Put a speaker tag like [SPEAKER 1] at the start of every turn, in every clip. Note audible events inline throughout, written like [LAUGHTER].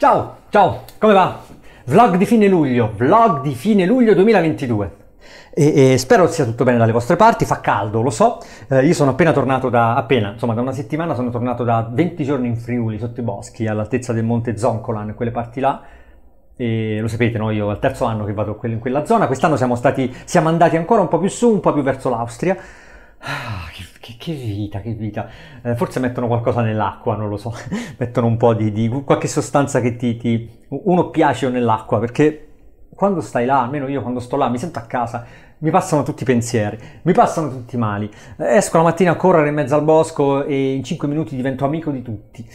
[SPEAKER 1] Ciao, ciao, come va? Vlog di fine luglio, vlog di fine luglio 2022. E, e spero sia tutto bene dalle vostre parti, fa caldo, lo so. Eh, io sono appena tornato da, appena, insomma da una settimana sono tornato da 20 giorni in Friuli, sotto i boschi, all'altezza del monte Zoncolan, quelle parti là. E lo sapete, no? io è il terzo anno che vado in quella zona, quest'anno siamo, stati, siamo andati ancora un po' più su, un po' più verso l'Austria Ah, che, che, vita, che vita. Eh, forse mettono qualcosa nell'acqua, non lo so. [LAUGHS] mettono un po' di, di qualche sostanza che ti, ti, uno piace nell'acqua, perché quando stai là, almeno io quando sto là, mi sento a casa, mi passano tutti i pensieri, mi passano tutti i mali. Eh, esco la mattina a correre in mezzo al bosco e in 5 minuti divento amico di tutti.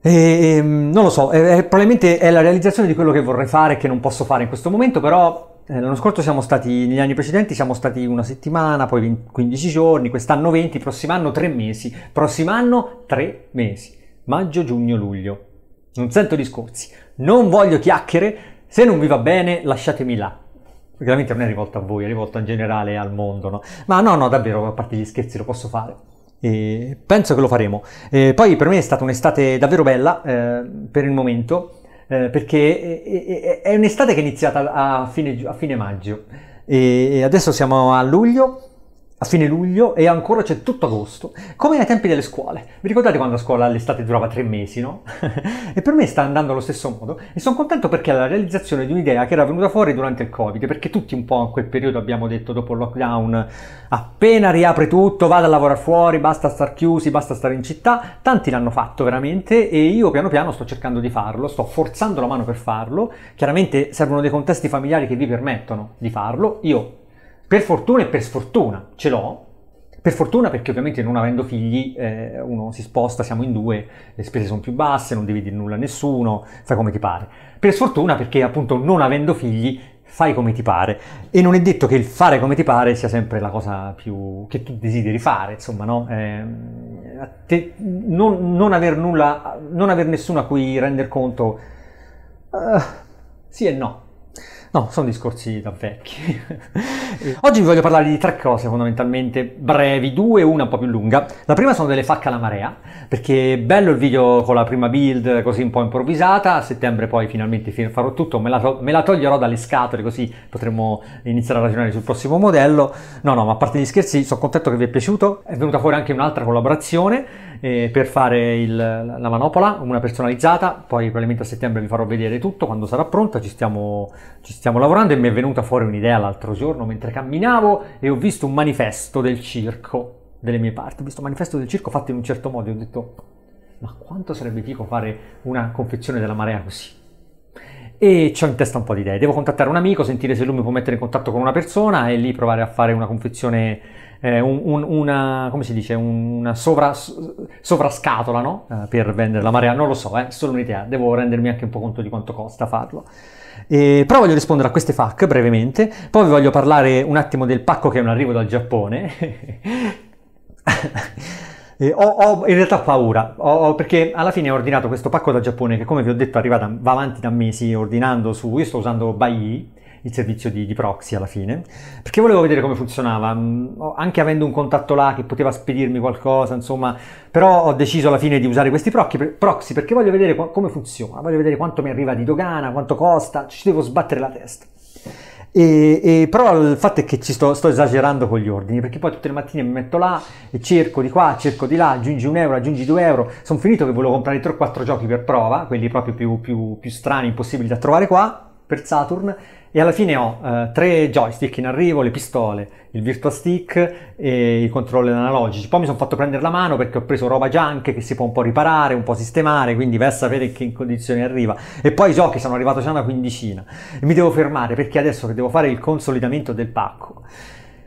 [SPEAKER 1] E, ehm, non lo so, è, eh, è, eh, probabilmente è la realizzazione di quello che vorrei fare e che non posso fare in questo momento, però eh, l'anno scorso siamo stati, negli anni precedenti siamo stati una settimana, poi 20, 15 giorni, quest'anno 20, prossimo anno 3 mesi, prossimo anno 3 mesi, maggio, giugno, luglio. Non sento discorsi, non voglio chiacchiere, se non vi va bene lasciatemi là. Chiaramente non è rivolto a voi, è rivolto in generale al mondo, no? Ma no, no, davvero, a parte gli scherzi, lo posso fare. E penso che lo faremo. E poi per me è stata un'estate davvero bella eh, per il momento eh, perché è, eh, è, eh, è, un'estate che è iniziata a fine, a fine maggio e adesso siamo a luglio a fine luglio e ancora c'è tutto agosto, come ai tempi delle scuole. Vi ricordate quando la scuola l'estate durava tre mesi, no? [LAUGHS] e per me sta andando allo stesso modo e sono contento perché è la realizzazione di un'idea che era venuta fuori durante il Covid, perché tutti un po' in quel periodo abbiamo detto dopo il lockdown, appena riapre tutto, vado a lavorare fuori, basta star chiusi, basta stare in città, tanti l'hanno fatto veramente e io piano piano sto cercando di farlo, sto forzando la mano per farlo, chiaramente servono dei contesti familiari che vi permettono di farlo, io per fortuna e per sfortuna ce l'ho, per fortuna perché ovviamente non avendo figli eh, uno si sposta, siamo in due, le spese sono più basse, non devi dire nulla a nessuno, fai come ti pare. Per sfortuna perché appunto non avendo figli fai come ti pare e non è detto che il fare come ti pare sia sempre la cosa più che tu desideri fare, insomma, no? Eh, te, non, non, aver nulla, non aver nessuno a cui render conto, uh, sì e no No, sono discorsi da vecchi. [LAUGHS] Oggi vi voglio parlare di tre cose fondamentalmente brevi, due e una un po' più lunga. La prima sono delle facche alla marea, perché è bello il video con la prima build così un po' improvvisata, a settembre poi finalmente farò tutto, me la, to- me la toglierò dalle scatole così potremo iniziare a ragionare sul prossimo modello. No, no, ma a parte gli scherzi, sono contento che vi è piaciuto, è venuta fuori anche un'altra collaborazione eh, per fare il, la manopola, una personalizzata, poi probabilmente a settembre vi farò vedere tutto quando sarà pronta, ci stiamo, ci stiamo lavorando e mi è venuta fuori un'idea l'altro giorno mentre camminavo e ho visto un manifesto del circo delle mie parti, ho visto un manifesto del circo fatto in un certo modo e ho detto ma quanto sarebbe figo fare una confezione della marea così? e ho in testa un po' di idee. Devo contattare un amico, sentire se lui mi può mettere in contatto con una persona e lì provare a fare una confezione, eh, un, un, una, come si dice, una sovra, sovrascatola, no? Eh, per vendere la marea, non lo so, è eh, solo un'idea, devo rendermi anche un po' conto di quanto costa farlo. Eh, però voglio rispondere a queste FAC brevemente, poi vi voglio parlare un attimo del pacco che è un arrivo dal Giappone. [LAUGHS] Eh, ho, ho, in realtà paura, ho, perché alla fine ho ordinato questo pacco da Giappone che come vi ho detto arrivata, va avanti da mesi ordinando su, io sto usando Bai, il servizio di, di, proxy alla fine, perché volevo vedere come funzionava, mm, anche avendo un contatto là che poteva spedirmi qualcosa, insomma, però ho deciso alla fine di usare questi proxy perché voglio vedere come funziona, voglio vedere quanto mi arriva di dogana, quanto costa, ci devo sbattere la testa. E, e, però il fatto è che ci sto, sto, esagerando con gli ordini perché poi tutte le mattine mi metto là e cerco di qua, cerco di là, aggiungi un euro, aggiungi due euro. Sono finito che volevo comprare 3 o 4 giochi per prova, quelli proprio più, più, più strani, impossibili da trovare qua per Saturn e alla fine ho eh, tre joystick in arrivo, le pistole, il Virtua Stick e i controller analogici. Poi mi sono fatto prendere la mano perché ho preso roba junk che si può un po' riparare, un po' sistemare, quindi per sapere in che condizioni arriva. E poi i giochi sono arrivato già una quindicina. E mi devo fermare perché adesso che devo fare il consolidamento del pacco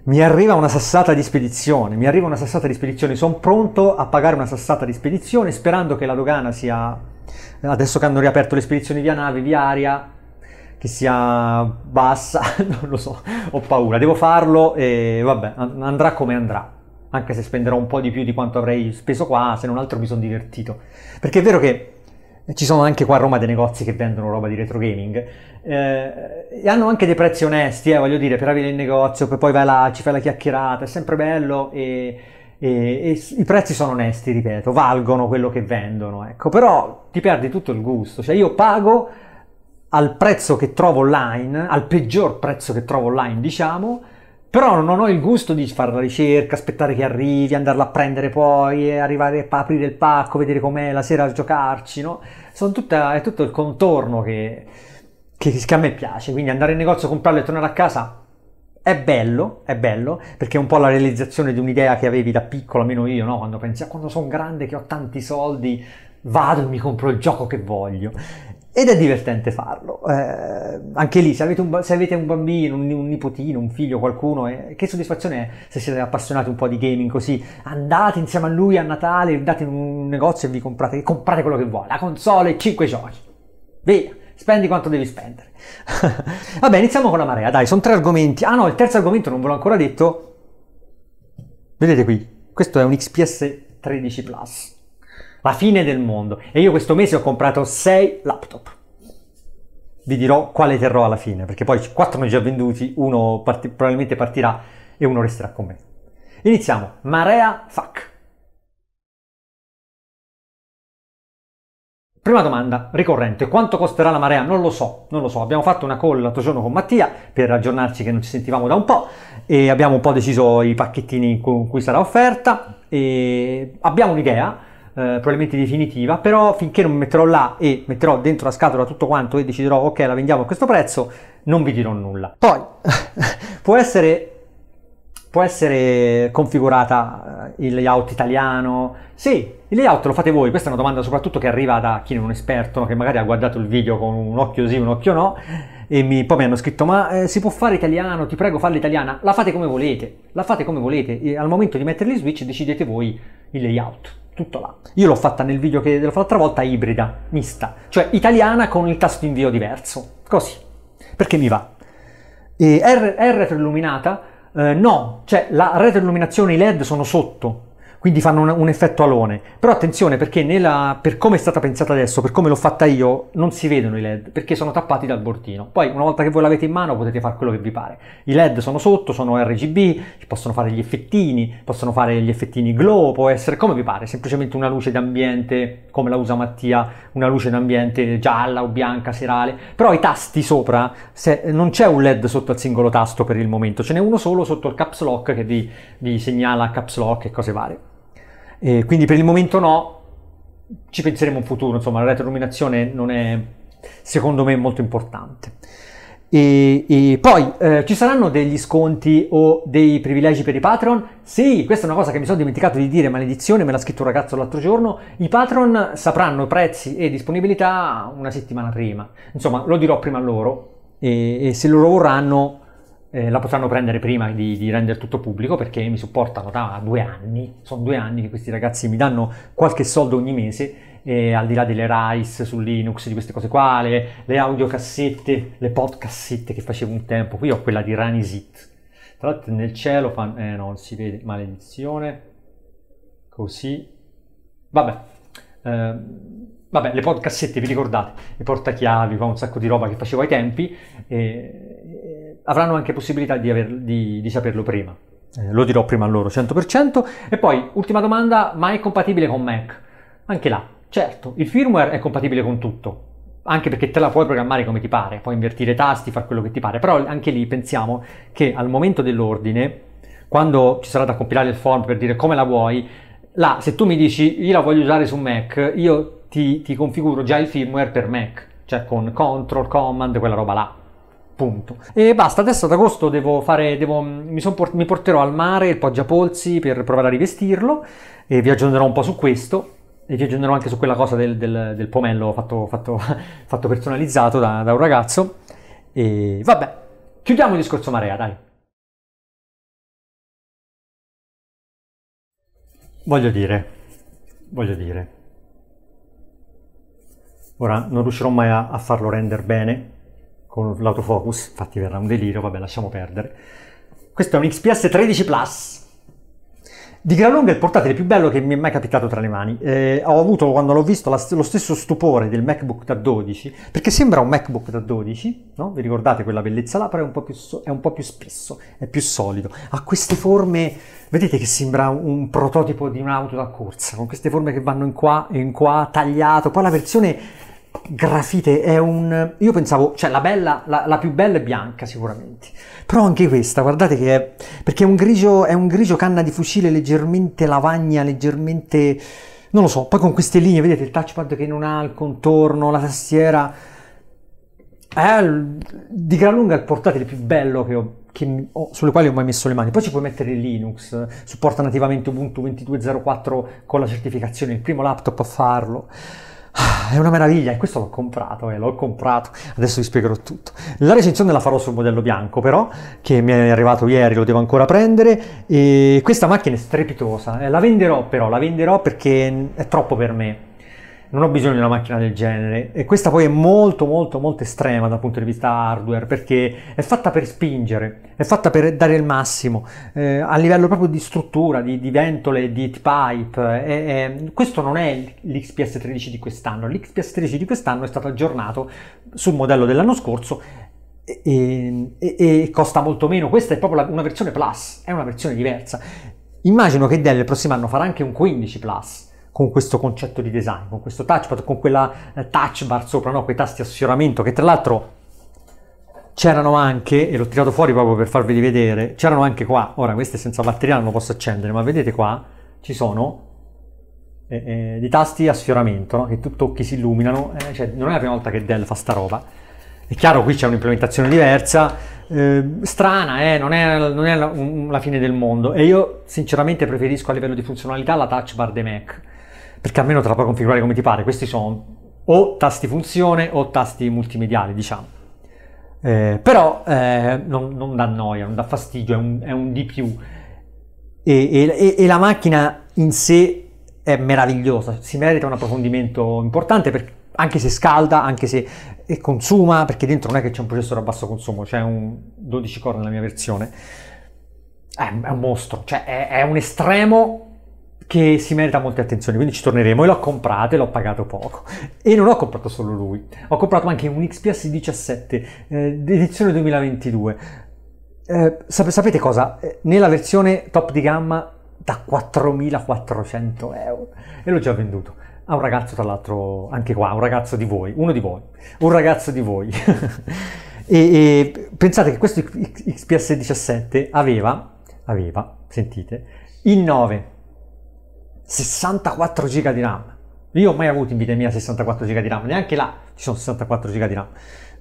[SPEAKER 1] mi arriva una sassata di spedizione, mi arriva una sassata di spedizione, sono pronto a pagare una sassata di spedizione sperando che la dogana sia, adesso che hanno riaperto le spedizioni via nave, via aria, che sia bassa, [LAUGHS] non lo so, ho paura, devo farlo e vabbè, andrà come andrà, anche se spenderò un po' di più di quanto avrei speso qua, se non altro mi sono divertito, perché è vero che ci sono anche qua a Roma dei negozi che vendono roba di retro gaming eh, e hanno anche dei prezzi onesti, eh, voglio dire, per avere il negozio, poi vai là, ci fai la chiacchierata, è sempre bello e... E, e, i prezzi sono onesti, ripeto, valgono quello che vendono, ecco, però ti perdi tutto il gusto, cioè io pago al prezzo che trovo online, al peggior prezzo che trovo online, diciamo, però non ho il gusto di fare la ricerca, aspettare che arrivi, andarla a prendere poi, eh, arrivare a aprire il pacco, vedere com'è la sera a giocarci, no? Sono Tutta, è tutto il contorno che, che, che, a me piace, quindi andare in negozio, comprarlo e tornare a casa è bello, è bello, perché è un po' la realizzazione di un'idea che avevi da piccolo, almeno io, no? Quando pensi, ah, quando sono grande, che ho tanti soldi, vado e mi compro il gioco che voglio. Ed è divertente farlo. Eh, anche lì, se avete, un, se avete un bambino, un, un, nipotino, un figlio, qualcuno, eh, che soddisfazione è se siete appassionati un po' di gaming così. Andate insieme a lui a Natale, andate in un negozio e vi comprate, comprate quello che vuole, la console e 5 giochi. Via, spendi quanto devi spendere. [LAUGHS] Vabbè, iniziamo con la marea, dai, sono tre argomenti. Ah no, il terzo argomento non ve l'ho ancora detto. Vedete qui, questo è un XPS 13 Plus la fine del mondo. E io questo mese ho comprato 6 laptop. Vi dirò quale terrò alla fine, perché poi 4 ne ho già venduti, uno parti- probabilmente partirà e uno resterà con me. Iniziamo. Marea FAC. Prima domanda ricorrente, quanto costerà la marea? Non lo so, non lo so. Abbiamo fatto una call l'altro giorno con Mattia per aggiornarci che non ci sentivamo da un po' e abbiamo un po' deciso i pacchettini con cui sarà offerta e abbiamo un'idea eh, probabilmente definitiva, però finché non metterò là e metterò dentro la scatola tutto quanto e deciderò ok la vendiamo a questo prezzo, non vi dirò nulla. Poi [LAUGHS] può essere può essere configurata eh, il layout italiano? Sì, il layout lo fate voi, questa è una domanda soprattutto che arriva da chi non è un esperto, che magari ha guardato il video con un occhio sì, un occhio no, e mi, poi mi hanno scritto ma eh, si può fare italiano, ti prego farla italiana, la fate come volete, la fate come volete, e al momento di mettere gli switch decidete voi il layout tutto là. Io l'ho fatta nel video che l'ho fatta l'altra volta ibrida, mista, cioè italiana con il tasto di invio diverso, così, perché mi va. E è, retroilluminata? Eh, no, cioè la retroilluminazione, i led sono sotto, quindi fanno un, un, effetto alone. Però attenzione perché nella, per come è stata pensata adesso, per come l'ho fatta io, non si vedono i LED perché sono tappati dal bordino. Poi una volta che voi l'avete in mano potete fare quello che vi pare. I LED sono sotto, sono RGB, possono fare gli effettini, possono fare gli effettini glow, può essere come vi pare, semplicemente una luce d'ambiente come la usa Mattia, una luce d'ambiente gialla o bianca serale. Però i tasti sopra, se, non c'è un LED sotto al singolo tasto per il momento, ce n'è uno solo sotto il caps lock che vi, vi segnala caps lock e cose varie. E quindi per il momento no, ci penseremo in futuro, insomma la retroilluminazione non è secondo me molto importante. E, e poi eh, ci saranno degli sconti o dei privilegi per i patron? Sì, questa è una cosa che mi sono dimenticato di dire, maledizione, me l'ha scritto un ragazzo l'altro giorno. I patron sapranno prezzi e disponibilità una settimana prima. Insomma, lo dirò prima a loro e, e se loro vorranno eh, la potranno prendere prima di, di rendere tutto pubblico perché mi supportano da due anni, sono due anni che questi ragazzi mi danno qualche soldo ogni mese e eh, al di là delle RISE su Linux, di queste cose qua, le, le audiocassette, le podcassette che facevo un tempo, qui ho quella di Ranisit. Tra l'altro nel cielo fan... eh no, non si vede, maledizione, così, vabbè, eh, vabbè, le podcassette vi ricordate, Le portachiavi, qua un sacco di roba che facevo ai tempi, e avranno anche possibilità di, aver, di, di saperlo prima. Eh, lo dirò prima a loro 100%. E poi, ultima domanda, ma è compatibile con Mac? Anche là, certo, il firmware è compatibile con tutto, anche perché te la puoi programmare come ti pare, puoi invertire tasti, fare quello che ti pare, però anche lì pensiamo che al momento dell'ordine, quando ci sarà da compilare il form per dire come la vuoi, là, se tu mi dici io la voglio usare su Mac, io ti, ti configuro già il firmware per Mac, cioè con control, command, quella roba là. Punto. E basta, adesso ad agosto devo fare, devo, mi, port- mi, porterò al mare il poggiapolsi per provare a rivestirlo e vi aggiornerò un po' su questo e vi aggiornerò anche su quella cosa del, del, del pomello fatto, fatto, [LAUGHS] fatto personalizzato da, da un ragazzo. E vabbè, chiudiamo il discorso marea, dai. Voglio dire, voglio dire. Ora non riuscirò mai a, a farlo rendere bene con l'autofocus, infatti verrà un delirio, vabbè lasciamo perdere. Questo è un XPS 13 Plus, di gran lunga il portatile più bello che mi è mai capitato tra le mani. Eh, ho avuto quando l'ho visto la, lo stesso stupore del MacBook da 12, perché sembra un MacBook da 12, no? Vi ricordate quella bellezza là, però è un po' più, so, un po più spesso, è più solido. Ha queste forme, vedete che sembra un prototipo di un'auto da corsa, con queste forme che vanno in qua e in qua, tagliato. Poi la versione grafite è un... Io pensavo, cioè la bella, la, la, più bella è bianca sicuramente, però anche questa, guardate che è... perché è un grigio, è un grigio canna di fucile leggermente lavagna, leggermente... non lo so, poi con queste linee, vedete il touchpad che non ha il contorno, la tastiera... È di gran lunga il portatile più bello che ho, che ho, sulle quali ho mai messo le mani. Poi ci puoi mettere Linux, supporta nativamente Ubuntu 22.04 con la certificazione, il primo laptop a farlo. Ah, è una meraviglia e questo l'ho comprato e eh, l'ho comprato. Adesso vi spiegherò tutto. La recensione la farò sul modello bianco però, che mi è arrivato ieri, lo devo ancora prendere. E questa macchina è strepitosa, eh, la venderò però, la venderò perché è troppo per me non ho bisogno di una macchina del genere. E questa poi è molto molto molto estrema dal punto di vista hardware perché è fatta per spingere, è fatta per dare il massimo eh, a livello proprio di struttura, di, di ventole, di pipe. E, eh, e, eh, questo non è l'XPS 13 di quest'anno. L'XPS 13 di quest'anno è stato aggiornato sul modello dell'anno scorso e, e costa molto meno. Questa è proprio la, una versione plus, è una versione diversa. Immagino che Dell il prossimo anno farà anche un 15 plus con questo concetto di design, con questo touchpad, con quella eh, touch bar sopra, no? quei tasti a sfioramento che tra l'altro c'erano anche, e l'ho tirato fuori proprio per farvi vedere, c'erano anche qua, ora queste senza batteria non lo posso accendere, ma vedete qua ci sono eh, eh, di tasti a sfioramento, no? che tu tocchi si illuminano, eh, cioè, non è la prima volta che Dell fa sta roba. È chiaro, qui c'è un'implementazione diversa, ehm, strana, eh, non è, non è la, un, la, fine del mondo, e io sinceramente preferisco a livello di funzionalità la touch bar dei Mac, perché almeno te la puoi configurare come ti pare. Questi sono o tasti funzione o tasti multimediali, diciamo. Eh, però eh, non, non, dà noia, non dà fastidio, è un, è un di più. E, e, e, la macchina in sé è meravigliosa, si merita un approfondimento importante perché, anche se scalda, anche se consuma, perché dentro non è che c'è un processore a basso consumo, c'è un 12 core nella mia versione. È, è un mostro, cioè è, è un estremo che si merita molte attenzioni, quindi ci torneremo. E l'ho comprato e l'ho pagato poco. E non ho comprato solo lui, ho comprato anche un XPS 17, eh, edizione 2022. Eh, sap- sapete cosa? Eh, nella versione top di gamma da 4.400 euro e l'ho già venduto a un ragazzo, tra l'altro, anche qua, un ragazzo di voi, uno di voi, un ragazzo di voi. [LAUGHS] e, e, pensate che questo XPS 17 aveva, aveva, sentite, il 9 64 GB di RAM. Io ho mai avuto in vita mia 64 GB di RAM, neanche là ci sono 64 GB di RAM.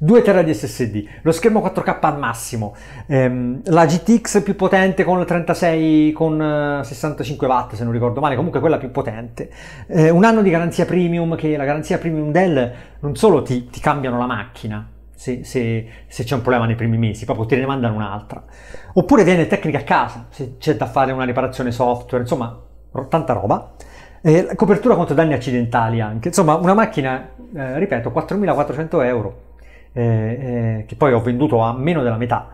[SPEAKER 1] 2 TB di SSD, lo schermo 4K al massimo, ehm, la GTX più potente con 36 con 65 eh, watt se non ricordo male, comunque quella più potente, eh, un anno di garanzia premium che la garanzia premium Dell non solo ti, ti cambiano la macchina, se, se, se, c'è un problema nei primi mesi, proprio te ne mandano un'altra. Oppure viene tecnica a casa, se c'è da fare una riparazione software, insomma tanta roba. Eh, copertura contro danni accidentali anche. Insomma, una macchina, eh, ripeto, 4.400 euro, eh, eh, che poi ho venduto a meno della metà.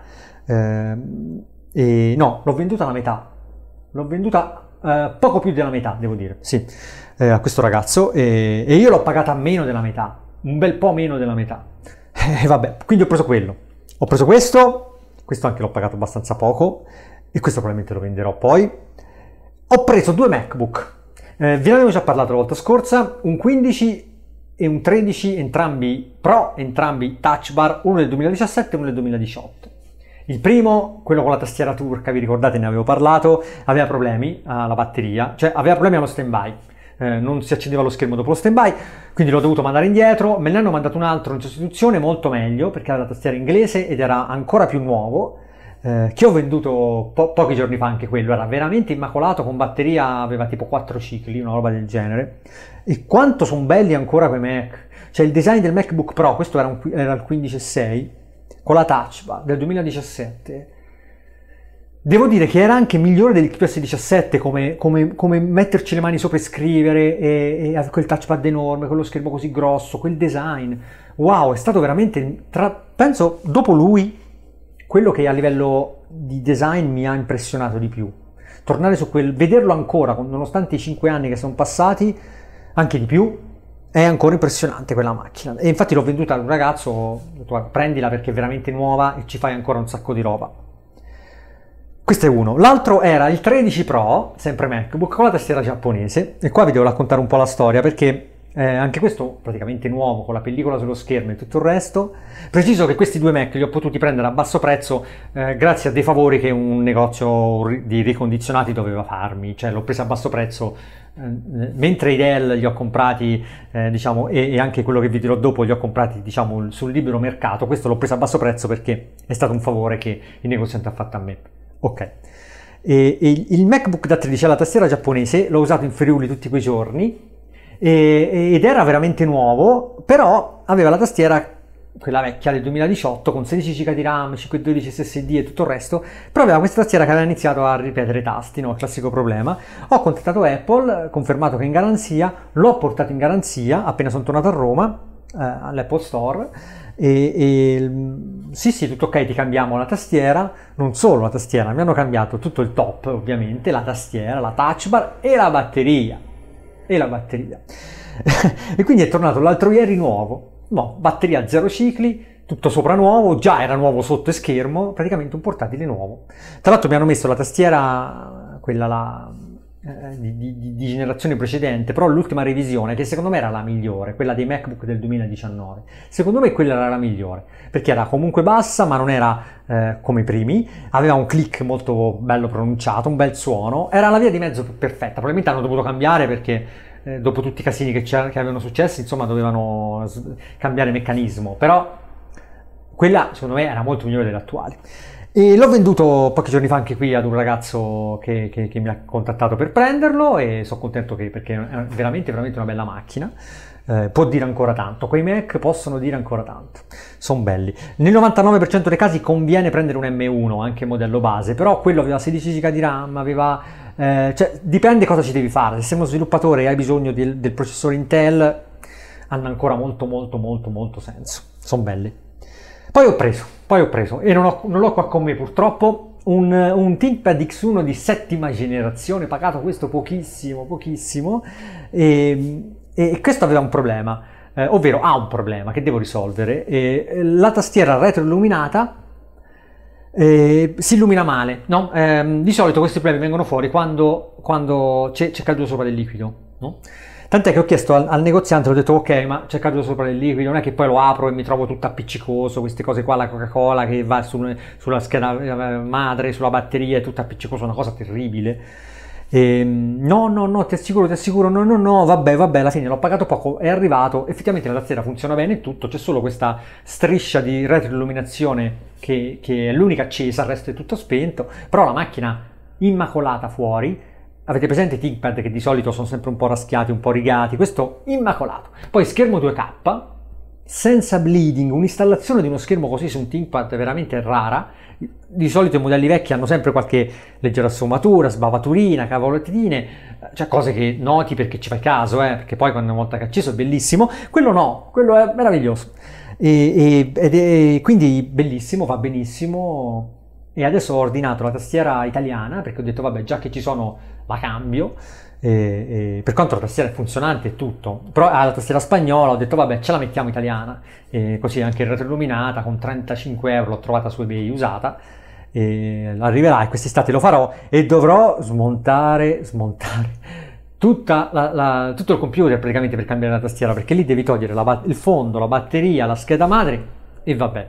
[SPEAKER 1] Eh, no, l'ho venduta alla metà. L'ho venduta eh, poco più della metà, devo dire, sì, a questo ragazzo. E, e io l'ho pagata a meno della metà, un bel po' meno della metà. [LAUGHS] E vabbè, quindi ho preso quello. Ho preso questo, questo anche l'ho pagato abbastanza poco e questo probabilmente lo venderò poi. Ho preso due MacBook, eh, vi avevo già parlato la volta scorsa, un 15 e un 13, entrambi Pro, entrambi touch bar, uno del 2017 e uno del 2018. Il primo, quello con la tastiera turca, vi ricordate ne avevo parlato, aveva problemi alla batteria, cioè aveva problemi allo stand-by. Eh, non si accendeva lo schermo dopo lo stand-by, quindi l'ho dovuto mandare indietro. Me ne hanno mandato un altro in sostituzione, molto meglio, perché era la tastiera inglese ed era ancora più nuovo. Eh, che ho venduto po- pochi giorni fa anche quello, era veramente immacolato, con batteria aveva tipo 4 cicli, una roba del genere. E quanto sono belli ancora quei Mac, cioè il design del MacBook Pro, questo era, un, era il 15.6, con la touch bar del 2017. Devo dire che era anche migliore del XPS 17 come, come, come, metterci le mani sopra e scrivere, e, e quel touchpad enorme, quello schermo così grosso, quel design. Wow, è stato veramente, tra, penso, dopo lui, quello che a livello di design mi ha impressionato di più. Tornare su quel, vederlo ancora, nonostante i cinque anni che sono passati, anche di più, è ancora impressionante quella macchina. E infatti l'ho venduta ad un ragazzo, ho detto prendila perché è veramente nuova e ci fai ancora un sacco di roba. Questo è uno. L'altro era il 13 Pro, sempre MacBook, con la tastiera giapponese. E qua vi devo raccontare un po' la storia perché eh, anche questo praticamente nuovo, con la pellicola sullo schermo e tutto il resto. Preciso che questi due Mac li ho potuti prendere a basso prezzo eh, grazie a dei favori che un negozio di ricondizionati doveva farmi, cioè l'ho preso a basso prezzo. Eh, eh, mentre i Dell li ho comprati, eh, diciamo, e, e, anche quello che vi dirò dopo li ho comprati, diciamo, sul libero mercato, questo l'ho preso a basso prezzo perché è stato un favore che il negoziante ha fatto a me. Ok. E, e il MacBook da 13 alla tastiera giapponese l'ho usato in Friuli tutti quei giorni e, ed era veramente nuovo, però aveva la tastiera quella vecchia del 2018 con 16 giga di RAM, 512 SSD e tutto il resto, però aveva questa tastiera che aveva iniziato a ripetere i tasti, no? classico problema. Ho contattato Apple, confermato che è in garanzia, l'ho portato in garanzia appena sono tornato a Roma, eh, all'Apple Store, e, e, mm, sì sì tutto ok ti cambiamo la tastiera non solo la tastiera mi hanno cambiato tutto il top ovviamente la tastiera la touch bar e la batteria e la batteria. [LAUGHS] e quindi è tornato l'altro ieri nuovo, no, batteria zero cicli, tutto sopra nuovo, già era nuovo sotto schermo, praticamente un portatile nuovo. Tra l'altro mi hanno messo la tastiera, quella la eh, di, di, di, generazione precedente, però l'ultima revisione, che secondo me era la migliore, quella dei MacBook del 2019, secondo me quella era la migliore, perché era comunque bassa, ma non era eh, come i primi, aveva un click molto bello pronunciato, un bel suono, era la via di mezzo perfetta, probabilmente hanno dovuto cambiare perché eh, dopo tutti i casini che, che avevano successo, insomma, dovevano cambiare meccanismo, però quella secondo me era molto migliore dell'attuale. E l'ho venduto pochi giorni fa anche qui ad un ragazzo che, che, che mi ha contattato per prenderlo e sono contento che, perché è veramente, veramente una bella macchina. Eh, può dire ancora tanto, quei Mac possono dire ancora tanto, sono belli. Nel 99% dei casi conviene prendere un M1, anche modello base, però quello aveva 16 GB di RAM, aveva... Eh, cioè, dipende cosa ci devi fare, se sei uno sviluppatore e hai bisogno del, del processore Intel, hanno ancora molto molto molto molto senso, sono belli. Poi ho preso, poi ho preso, e non, ho, non l'ho qua con me purtroppo, un, un ThinkPad X1 di settima generazione, pagato questo pochissimo, pochissimo, e, e questo aveva un problema, eh, ovvero ha un problema che devo risolvere. Eh, la tastiera retroilluminata eh, si illumina male, no? Ehm, di solito questi problemi vengono fuori quando, quando c'è, c'è, caldo sopra del liquido, no? Tant'è che ho chiesto al, al negoziante, ho detto ok, ma c'è cercatelo sopra il liquido, non è che poi lo apro e mi trovo tutto appiccicoso, queste cose qua, la Coca-Cola che va sul, sulla scheda eh, madre, sulla batteria, è tutto appiccicoso, una cosa terribile. E, ehm, no, no, no, ti assicuro, ti assicuro, no, no, no, vabbè, vabbè, alla fine l'ho pagato poco, è arrivato, effettivamente la tastiera funziona bene e tutto, c'è solo questa striscia di retroilluminazione che, che è l'unica accesa, il resto è tutto spento, però la macchina immacolata fuori, Avete presente i ThinkPad che di solito sono sempre un po' raschiati, un po' rigati, questo immacolato. Poi schermo 2K, senza bleeding, un'installazione di uno schermo così su un ThinkPad è veramente rara. Di solito i modelli vecchi hanno sempre qualche leggera sfumatura, sbavaturina, cavolettine, cioè cose che noti perché ci fai caso, eh, perché poi quando una volta che acceso è bellissimo. Quello no, quello è meraviglioso. E, e è, quindi bellissimo, va benissimo. E adesso ho ordinato la tastiera italiana perché ho detto, vabbè, già che ci sono la cambio. E, e, per quanto la tastiera è funzionante e tutto, però alla tastiera spagnola ho detto vabbè ce la mettiamo italiana, e così anche retroilluminata con 35 euro l'ho trovata su eBay usata, e arriverà e quest'estate lo farò e dovrò smontare, smontare. La, la, tutto il computer praticamente per cambiare la tastiera perché lì devi togliere la, il fondo, la batteria, la scheda madre e vabbè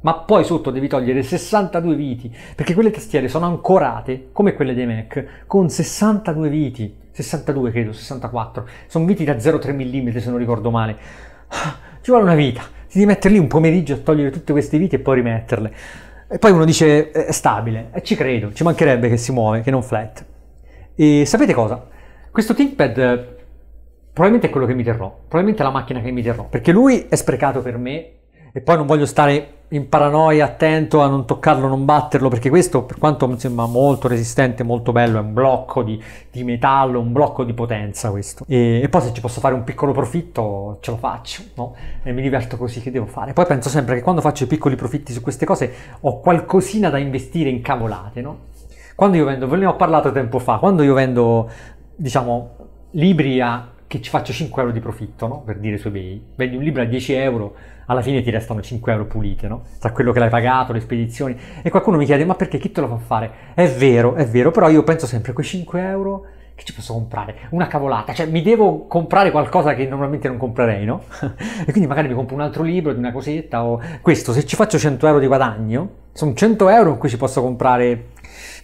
[SPEAKER 1] ma poi sotto devi togliere 62 viti, perché quelle tastiere sono ancorate, come quelle dei Mac, con 62 viti, 62 credo, 64, sono viti da 0,3 mm se non ricordo male. Ah, ci vuole una vita, ti devi mettere lì un pomeriggio a togliere tutte queste viti e poi rimetterle. E poi uno dice eh, è stabile, e ci credo, ci mancherebbe che si muove, che non flat. E sapete cosa? Questo ThinkPad eh, probabilmente è quello che mi terrò, probabilmente è la macchina che mi terrò, perché lui è sprecato per me e poi non voglio stare in paranoia, attento a non toccarlo, non batterlo, perché questo, per quanto mi sembra molto resistente, molto bello, è un blocco di, di metallo, un blocco di potenza questo. E, e, poi se ci posso fare un piccolo profitto, ce lo faccio, no? E mi diverto così, che devo fare? Poi penso sempre che quando faccio i piccoli profitti su queste cose, ho qualcosina da investire in cavolate, no? Quando io vendo, ve ne ho parlato tempo fa, quando io vendo, diciamo, libri a, che ci faccio 5 euro di profitto, no? Per dire su eBay, vendi un libro a 10 euro, alla fine ti restano 5 euro pulite, no? Tra quello che l'hai pagato, le spedizioni. E qualcuno mi chiede, ma perché chi te lo fa fare? È vero, è vero, però io penso sempre, quei 5 euro che ci posso comprare? Una cavolata, cioè mi devo comprare qualcosa che normalmente non comprerei, no? [LAUGHS] e quindi magari mi compro un altro libro di una cosetta o questo, se ci faccio 100 euro di guadagno, sono 100 euro in cui ci posso comprare,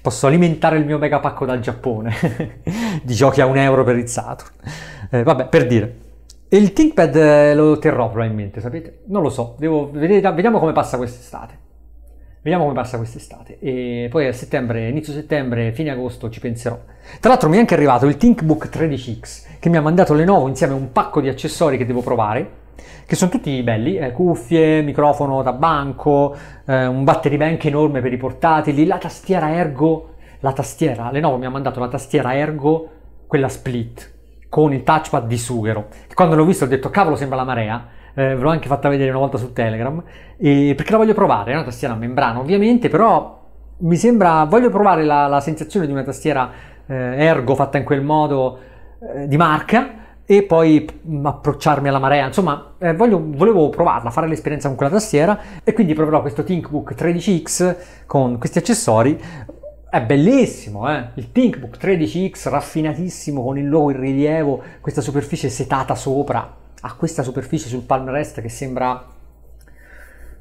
[SPEAKER 1] posso alimentare il mio megapacco dal Giappone [LAUGHS] di giochi a un euro per il Saturn. Eh, vabbè, per dire. Il ThinkPad eh, lo terrò probabilmente, sapete? Non lo so, devo, vediamo come passa quest'estate. Vediamo come passa quest'estate. E poi a settembre, inizio settembre, fine agosto ci penserò. Tra l'altro mi è anche arrivato il ThinkBook 13X che mi ha mandato Lenovo insieme a un pacco di accessori che devo provare che sono tutti belli, eh, cuffie, microfono da banco, eh, un battery bank enorme per i portatili, la tastiera ergo, la tastiera, Lenovo mi ha mandato la tastiera ergo, quella split, con il touchpad di sughero. Quando l'ho visto ho detto cavolo sembra la marea, eh, ve l'ho anche fatta vedere una volta su Telegram, e perché la voglio provare, è una tastiera a membrana ovviamente, però mi sembra, voglio provare la, la sensazione di una tastiera eh, ergo fatta in quel modo eh, di marca e poi mm, approcciarmi alla marea, insomma eh, voglio, volevo provarla, fare l'esperienza con quella tastiera e quindi proverò questo ThinkBook 13X con questi accessori è bellissimo, eh? Il ThinkBook 13X raffinatissimo con il logo in rilievo, questa superficie setata sopra, ha questa superficie sul palm rest che sembra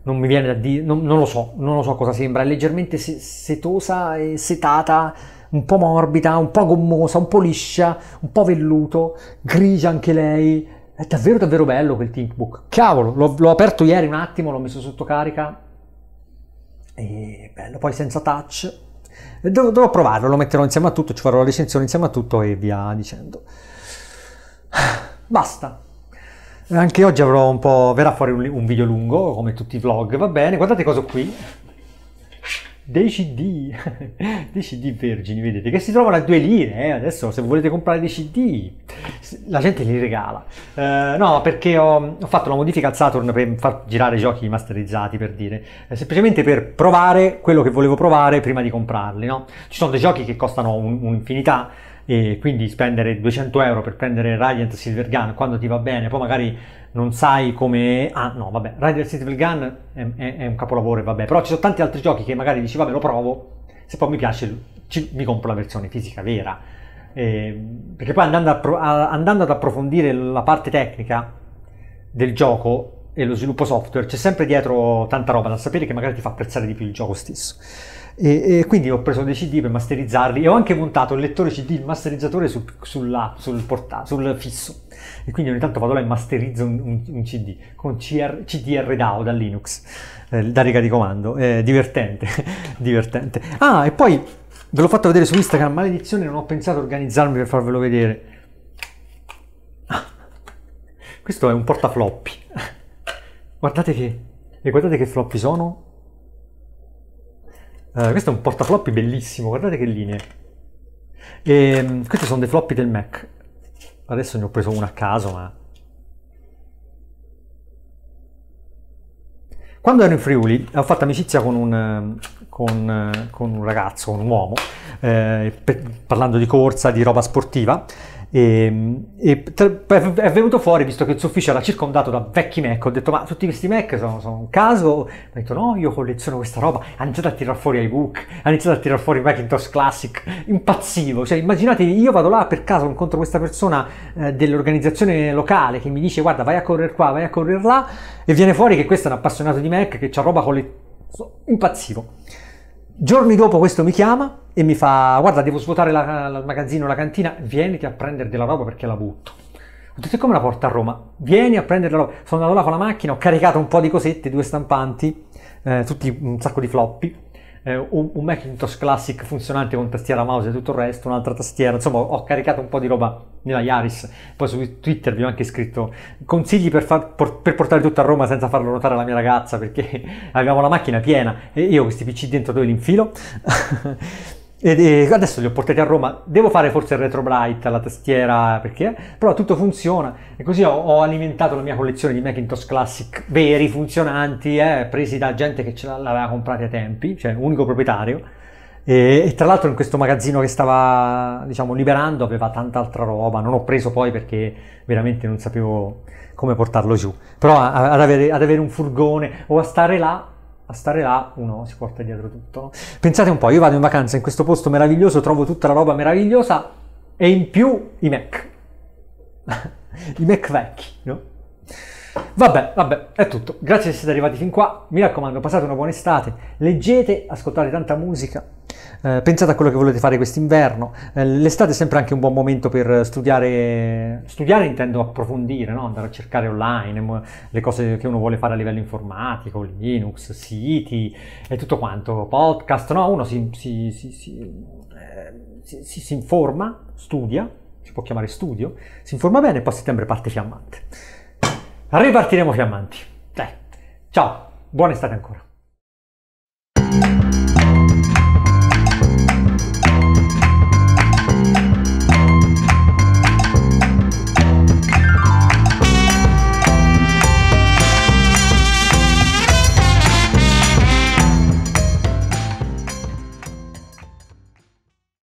[SPEAKER 1] non mi viene da dire, non, non, lo so, non lo so cosa sembra, è leggermente setosa e setata, un po' morbida, un po' gommosa, un po' liscia, un po' velluto, grigia anche lei. È davvero davvero bello quel ThinkBook. Cavolo, l'ho, l'ho aperto ieri un attimo, l'ho messo sotto carica. E bello, poi senza touch, Devo, devo, provarlo, lo metterò insieme a tutto, ci farò la recensione insieme a tutto e via dicendo. Basta. Anche oggi avrò un po'... verrà fuori un, un video lungo, come tutti i vlog, va bene. Guardate cosa qui dei CD, [LAUGHS] dei CD vergini, vedete, che si trovano a due lire, eh? adesso se volete comprare dei CD, la gente li regala. Uh, no, perché ho, ho, fatto la modifica al Saturn per far girare giochi masterizzati, per dire, eh, semplicemente per provare quello che volevo provare prima di comprarli, no? Ci sono dei giochi che costano un, un'infinità, e quindi spendere 200 euro per prendere Radiant gun quando ti va bene, poi magari non sai come... Ah no, vabbè, Rider City Gun è, è, è, un capolavoro, e vabbè, però ci sono tanti altri giochi che magari dici, vabbè, lo provo, se poi mi piace ci, mi compro la versione fisica vera. Eh, perché poi andando, a, andando ad approfondire la parte tecnica del gioco e lo sviluppo software, c'è sempre dietro tanta roba da sapere che magari ti fa apprezzare di più il gioco stesso. E, e, quindi ho preso dei CD per masterizzarli e ho anche montato il lettore CD, il masterizzatore sul, sulla, sul, porta, sul fisso. E quindi ogni tanto vado là e masterizzo un, un, un CD con CR, CDR DAO da Linux, eh, da riga di comando. Eh, divertente, [LAUGHS] divertente. Ah, e poi ve l'ho fatto vedere su Instagram, maledizione, non ho pensato a organizzarmi per farvelo vedere. Ah, questo è un portafloppy. [LAUGHS] Guardate che, e guardate che floppy sono eh, questo è un portafloppi bellissimo, guardate che linee. E, ehm, questi sono dei floppy del Mac. Adesso ne ho preso uno a caso, ma... Quando ero in Friuli ho fatto amicizia con un, con, con un ragazzo, un uomo, eh, per, parlando di corsa, di roba sportiva, e, ehm, e tra, è venuto fuori, visto che il suo ufficio era circondato da vecchi Mac, ho detto ma tutti questi Mac sono, sono un caso? Ho detto no, io colleziono questa roba, ha iniziato a tirar fuori iBook, ha iniziato a tirar fuori Macintosh Classic, impazzivo, cioè immaginate io vado là per caso incontro questa persona eh, dell'organizzazione locale che mi dice guarda vai a correre qua, vai a correre là e viene fuori che questo è un appassionato di Mac che c'ha roba collezionata, impazzivo. Giorni dopo questo mi chiama e mi fa guarda devo svuotare la, la, il magazzino, la cantina, vieniti a prendere della roba perché la butto. Ho detto come la porta a Roma? Vieni a prendere la roba. Sono andato là con la macchina, ho caricato un po' di cosette, due stampanti, eh, tutti un sacco di floppy eh, un, un, Macintosh Classic funzionante con tastiera mouse e tutto il resto, un'altra tastiera, insomma ho caricato un po' di roba nella Yaris, poi su Twitter vi ho anche scritto consigli per, far, por, per portare tutto a Roma senza farlo notare alla mia ragazza perché [LAUGHS] avevamo la macchina piena e io questi PC dentro dove li infilo? [LAUGHS] E adesso li ho portati a Roma, devo fare forse il retrobright alla tastiera perché, però tutto funziona e così ho, ho, alimentato la mia collezione di Macintosh Classic veri, funzionanti, eh, presi da gente che ce l'aveva comprati a tempi, cioè unico proprietario. E, e, tra l'altro in questo magazzino che stava diciamo liberando aveva tanta altra roba, non ho preso poi perché veramente non sapevo come portarlo giù, però ad avere, ad avere un furgone o a stare là a stare là uno si porta dietro tutto. Pensate un po', io vado in vacanza in questo posto meraviglioso, trovo tutta la roba meravigliosa e in più i Mac. [LAUGHS] I Mac vecchi, no? Vabbè, vabbè, è tutto. Grazie se siete arrivati fin qua. Mi raccomando, passate una buona estate, leggete, ascoltate tanta musica, eh, pensate a quello che volete fare quest'inverno. Eh, l'estate è sempre anche un buon momento per studiare, studiare intendo approfondire, no? andare a cercare online le cose che uno vuole fare a livello informatico, Linux, siti e tutto quanto, podcast, no? Uno si, si, si, eh, si informa, studia, si può chiamare studio, si informa bene e poi a settembre parte fiammante ripartiremo fiammanti. Dai, ciao, buona estate ancora.